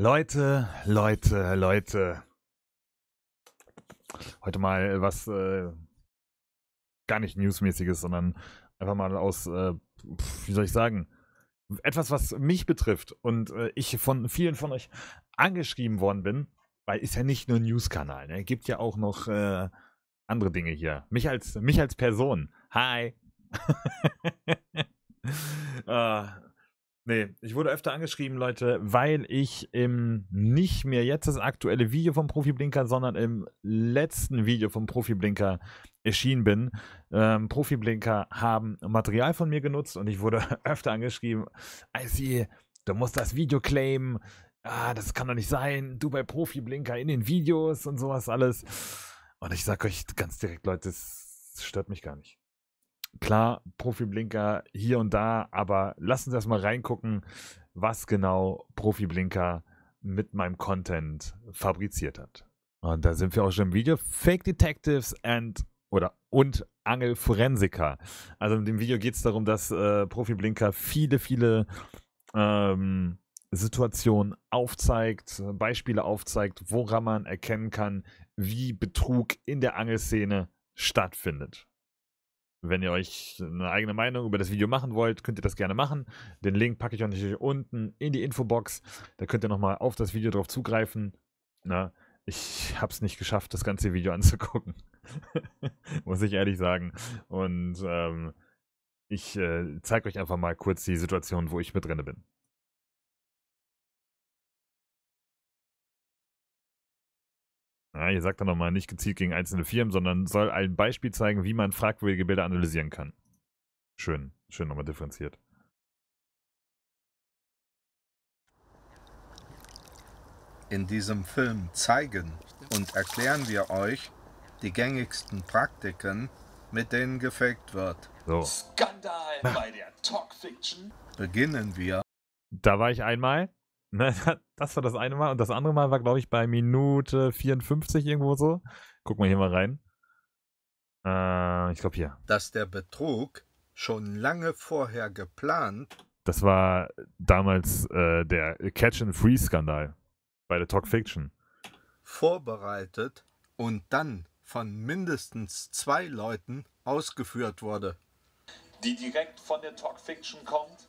Leute, Leute, Leute. Heute mal was äh, gar nicht newsmäßiges, sondern einfach mal aus, äh, wie soll ich sagen, etwas, was mich betrifft und äh, ich von vielen von euch angeschrieben worden bin, weil ist ja nicht nur ein News-Kanal, ne? gibt ja auch noch äh, andere Dinge hier. Mich als, mich als Person. Hi. ah, Nee, ich wurde öfter angeschrieben, Leute, weil ich im nicht mehr jetzt das aktuelle Video vom Profi Blinker, sondern im letzten Video vom Profi Blinker erschienen bin. Ähm, Profi Blinker haben Material von mir genutzt und ich wurde öfter angeschrieben, IC, du musst das Video claimen. Ah, das kann doch nicht sein. Du bei Profi Blinker in den Videos und sowas alles. Und ich sag euch ganz direkt, Leute, das stört mich gar nicht klar, Profi-Blinker hier und da, aber lass uns erstmal reingucken, was genau Profi-Blinker mit meinem Content fabriziert hat. Und da sind wir auch schon im Video. Fake Detectives and oder und Angelforensiker. Also in dem Video geht es darum, dass äh, Profi-Blinker viele, viele ähm, Situationen aufzeigt, Beispiele aufzeigt, woran man erkennen kann, wie Betrug in der Angelszene stattfindet. Wenn ihr euch eine eigene Meinung über das Video machen wollt, könnt ihr das gerne machen. Den Link packe ich euch natürlich unten in die Infobox. Da könnt ihr nochmal auf das Video drauf zugreifen. Na, ich habe es nicht geschafft, das ganze Video anzugucken. Muss ich ehrlich sagen. Und ähm, ich äh, zeige euch einfach mal kurz die Situation, wo ich mit drinne bin. Ja, hier sagt dann nochmal, nicht gezielt gegen einzelne Firmen, sondern soll ein Beispiel zeigen, wie man fragwürdige Bilder analysieren kann. Schön, schön nochmal differenziert. In diesem Film zeigen und erklären wir euch die gängigsten Praktiken, mit denen gefaked wird. So. Skandal bei der Talk Fiction. Beginnen wir. Da war ich einmal. Ne, das war das eine Mal. Und das andere Mal war, glaube ich, bei Minute 54 irgendwo so. Gucken wir hier mal rein. Äh, ich glaube hier. Dass der Betrug schon lange vorher geplant. Das war damals äh, der Catch-and-Free-Skandal bei der Talk Fiction. Vorbereitet und dann von mindestens zwei Leuten ausgeführt wurde. Die direkt von der Talk Fiction kommt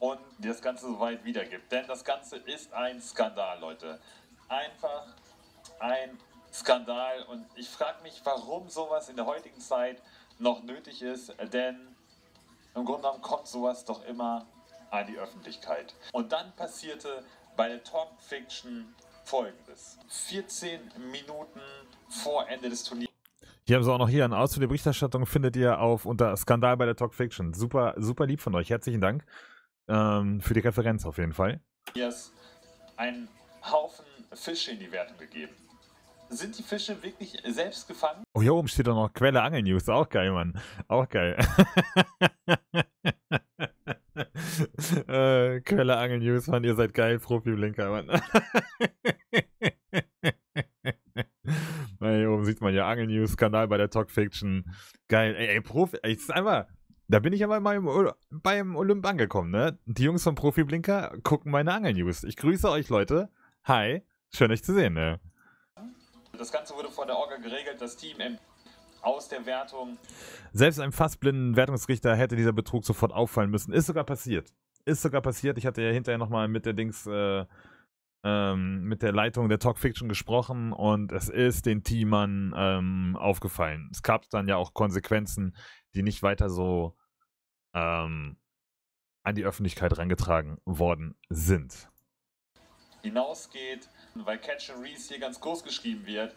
und das Ganze soweit wiedergibt. Denn das Ganze ist ein Skandal, Leute. Einfach ein Skandal. Und ich frage mich, warum sowas in der heutigen Zeit noch nötig ist. Denn im Grunde genommen kommt sowas doch immer an die Öffentlichkeit. Und dann passierte bei der Talk Fiction folgendes. 14 Minuten vor Ende des Turniers. Hier haben sie auch noch hier einen Ausflug der Berichterstattung, findet ihr auf unter Skandal bei der Talk Fiction. Super, super lieb von euch. Herzlichen Dank. Ähm, für die Referenz auf jeden Fall. Hier ist Ein Haufen Fische in die Werte gegeben. Sind die Fische wirklich selbst gefangen? Oh, hier oben steht doch noch Quelle Angel News. Auch geil, Mann. Auch geil. äh, Quelle Angel News, Mann. Ihr seid geil, Profi-Blinker, Mann. hier oben sieht man ja Angel News, Kanal bei der Talk Fiction. Geil. Ey, ey Profi. Ey, ist einfach. Da bin ich aber mal im, beim Olymp angekommen, ne? Die Jungs vom Profi Blinker gucken meine Angel-News. Ich grüße euch, Leute. Hi, schön euch zu sehen, ne? Das Ganze wurde von der Orga geregelt, das Team aus der Wertung. Selbst einem fast blinden Wertungsrichter hätte dieser Betrug sofort auffallen müssen. Ist sogar passiert. Ist sogar passiert. Ich hatte ja hinterher nochmal mit der Dings, äh, ähm, mit der Leitung der Talk Fiction gesprochen und es ist den Teamern ähm, aufgefallen. Es gab dann ja auch Konsequenzen, die nicht weiter so ähm, an die Öffentlichkeit reingetragen worden sind. Hinausgeht, weil Catch and Reese hier ganz groß geschrieben wird.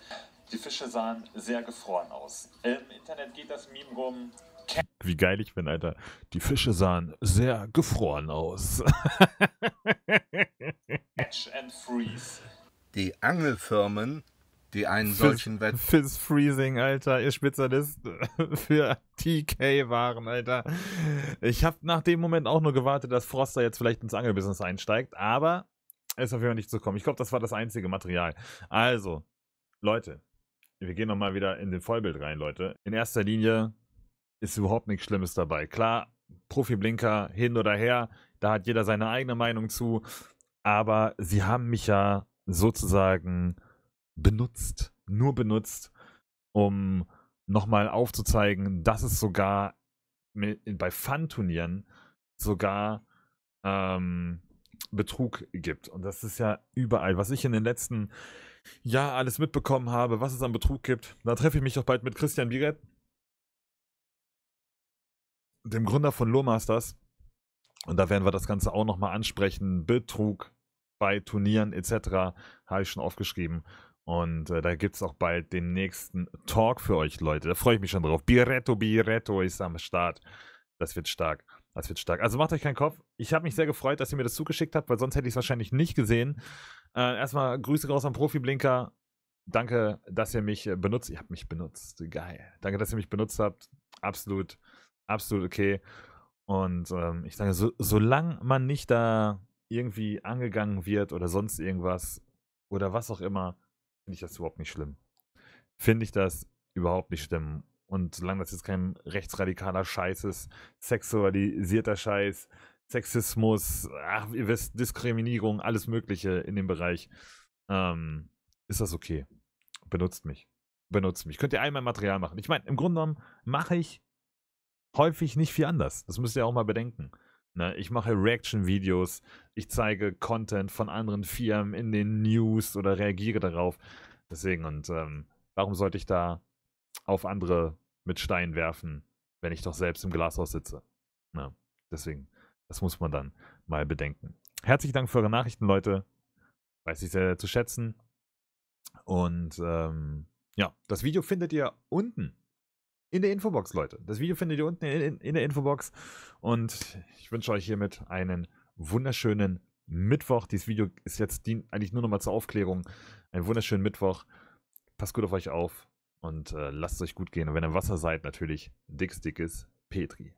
Die Fische sahen sehr gefroren aus. Im Internet geht das Meme rum. Wie geil ich bin, Alter. Die Fische sahen sehr gefroren aus. Catch and Freeze. Die Angelfirmen die einen solchen Wett. Fürs Freezing, Alter, ihr Spezialist für TK waren, Alter. Ich habe nach dem Moment auch nur gewartet, dass Froster jetzt vielleicht ins Angelbusiness einsteigt, aber es ist auf jeden Fall nicht zu kommen. Ich glaube, das war das einzige Material. Also, Leute, wir gehen nochmal wieder in den Vollbild rein, Leute. In erster Linie ist überhaupt nichts Schlimmes dabei. Klar, Profi-Blinker hin oder her, da hat jeder seine eigene Meinung zu, aber sie haben mich ja sozusagen benutzt, nur benutzt, um nochmal aufzuzeigen, dass es sogar mit, bei Fun-Turnieren sogar ähm, Betrug gibt. Und das ist ja überall. Was ich in den letzten Jahren alles mitbekommen habe, was es an Betrug gibt, da treffe ich mich doch bald mit Christian Biret, dem Gründer von Lowmasters. Und da werden wir das Ganze auch nochmal ansprechen. Betrug bei Turnieren etc. habe ich schon aufgeschrieben. Und äh, da gibt es auch bald den nächsten Talk für euch, Leute. Da freue ich mich schon drauf. Biretto, Biretto ist am Start. Das wird stark. Das wird stark. Also macht euch keinen Kopf. Ich habe mich sehr gefreut, dass ihr mir das zugeschickt habt, weil sonst hätte ich es wahrscheinlich nicht gesehen. Äh, erstmal Grüße raus am Profi-Blinker. Danke, dass ihr mich äh, benutzt. Ihr habt mich benutzt. Geil. Danke, dass ihr mich benutzt habt. Absolut, absolut okay. Und ähm, ich sage, so, solange man nicht da irgendwie angegangen wird oder sonst irgendwas oder was auch immer, finde ich das überhaupt nicht schlimm. Finde ich das überhaupt nicht schlimm. Und solange das jetzt kein rechtsradikaler Scheiß ist, sexualisierter Scheiß, Sexismus, ach, ihr wisst, Diskriminierung, alles Mögliche in dem Bereich, ähm, ist das okay. Benutzt mich. Benutzt mich. Könnt ihr einmal Material machen. Ich meine, im Grunde genommen mache ich häufig nicht viel anders. Das müsst ihr auch mal bedenken. Ne? Ich mache Reaction-Videos, ich zeige Content von anderen Firmen in den News oder reagiere darauf. Deswegen, und ähm, warum sollte ich da auf andere mit Stein werfen, wenn ich doch selbst im Glashaus sitze? Ne? Deswegen, das muss man dann mal bedenken. Herzlichen Dank für eure Nachrichten, Leute. Weiß ich sehr zu schätzen. Und ähm, ja, das Video findet ihr unten in der Infobox, Leute. Das Video findet ihr unten in, in der Infobox. Und ich wünsche euch hiermit einen wunderschönen Mittwoch. Dieses Video ist jetzt dient eigentlich nur nochmal zur Aufklärung. Einen wunderschönen Mittwoch. Passt gut auf euch auf und äh, lasst es euch gut gehen. Und wenn ihr im Wasser seid, natürlich dickes, dickes Petri.